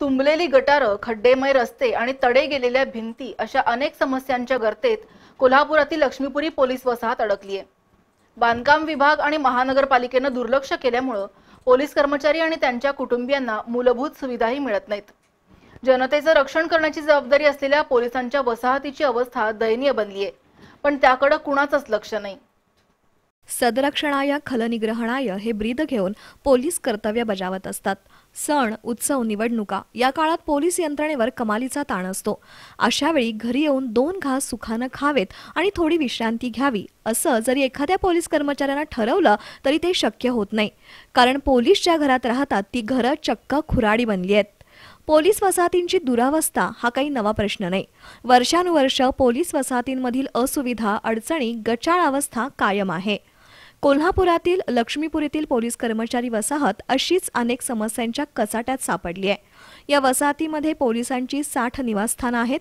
तुंबलेली गटारं खड्डेमय रस्ते आणि तडे गेलेल्या भिंती अशा अनेक समस्यांच्या गर्तेत कोल्हापुरातील लक्ष्मीपुरी पोलीस वसाहत अडकली आहे बांधकाम विभाग आणि महानगरपालिकेनं दुर्लक्ष केल्यामुळं पोलीस कर्मचारी आणि त्यांच्या कुटुंबियांना मूलभूत सुविधाही मिळत नाहीत जनतेचं रक्षण करण्याची जबाबदारी असलेल्या पोलिसांच्या वसाहतीची अवस्था दयनीय बनली आहे पण त्याकडं कुणाचंच लक्ष नाही सदरक्षणाय खलनिग्रहणाय हे ब्रीद घेऊन पोलीस कर्तव्य बजावत असतात सण उत्सव निवडणुका या काळात पोलीस यंत्रणेवर कमालीचा ताण असतो अशावेळी घरी येऊन दोन घास सुखानं खावेत आणि थोडी विश्रांती घ्यावी असं जरी एखाद्या पोलीस कर्मचाऱ्यानं ठरवलं तरी ते शक्य होत नाही कारण पोलीस ज्या घरात राहतात ती घरं चक्क खुराडी बनली आहेत पोलीस वसाहतींची दुरावस्था हा काही नवा प्रश्न नाही वर्षानुवर्ष पोलीस वसाहतींमधील असुविधा अडचणी गचाळ अवस्था कायम आहे कोल्हापुरातील लक्ष्मीपूर येथील पोलीस कर्मचारी वसाहत अशीच अनेक समस्यांच्या कचाट्यात सापडली आहे या वसाहतीमध्ये पोलिसांची साठ निवासस्थानं आहेत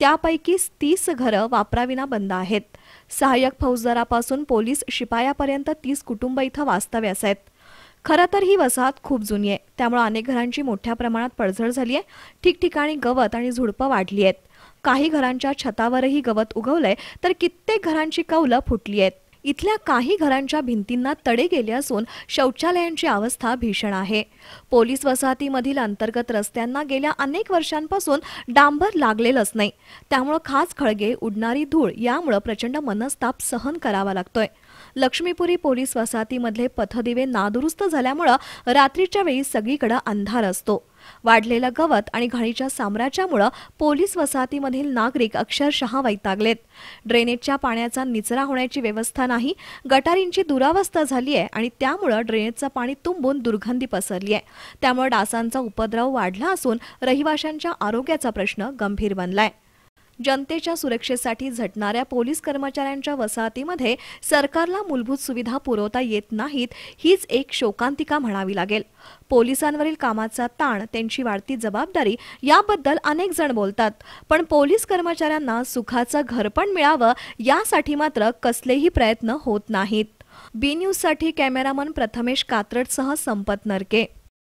त्यापैकी तीस घरं वापराविना बंद आहेत सहाय्यक फौजदारापासून पोलीस शिपायापर्यंत तीस कुटुंब इथं वास्तव्यास आहेत खरं तर ही वसाहत खूप जुनी आहे त्यामुळे अनेक घरांची मोठ्या प्रमाणात पडझड झाली आहे ठिकठिकाणी गवत आणि झुडपं वाढली आहेत काही घरांच्या छतावरही गवत उगवलंय तर कित्येक घरांची कौलं फुटली आहेत इथल्या काही घरांच्या भिंतींना तडे गेले असून शौचालयांची अवस्था भीषण आहे पोलीस वसाहतीमधील अंतर्गत रस्त्यांना गेल्या अनेक वर्षांपासून डांबर लागलेलंच नाही त्यामुळं खास खळगे उडणारी धूळ यामुळं प्रचंड मनस्ताप सहन करावा लागतोय लक्ष्मीपुरी पोलीस वसाहतीमधले पथदिवे नादुरुस्त झाल्यामुळं रात्रीच्या वेळी सगळीकडे अंधार असतो वाढलेलं गवत आणि घाणीच्या साम्राज्यामुळं पोलीस वसाहतीमधील नागरिक अक्षरशः वैतागलेत ड्रेनेजच्या पाण्याचा निचरा होण्याची व्यवस्था नाही गटारींची दुरावस्था झाली आहे आणि त्यामुळं ड्रेनेजचं पाणी तुंबून दुर्गंधी पसरली आहे त्यामुळे डासांचा उपद्रव वाढला असून रहिवाशांच्या आरोग्याचा प्रश्न गंभीर बनलाय जनतेच्या सुरक्षेसाठी झटणाऱ्या पोलीस कर्मचाऱ्यांच्या वसाहतीमध्ये सरकारला मूलभूत सुविधा पुरवता येत नाहीत हीच एक शोकांतिका म्हणावी लागेल पोलिसांवरील कामाचा ताण त्यांची वाढती जबाबदारी याबद्दल अनेक जण बोलतात पण पोलीस कर्मचाऱ्यांना सुखाचं घरपण मिळावं यासाठी मात्र कसलेही प्रयत्न होत नाहीत बी न्यूजसाठी कॅमेरामन प्रथमेश कात्रटसह संपत नरके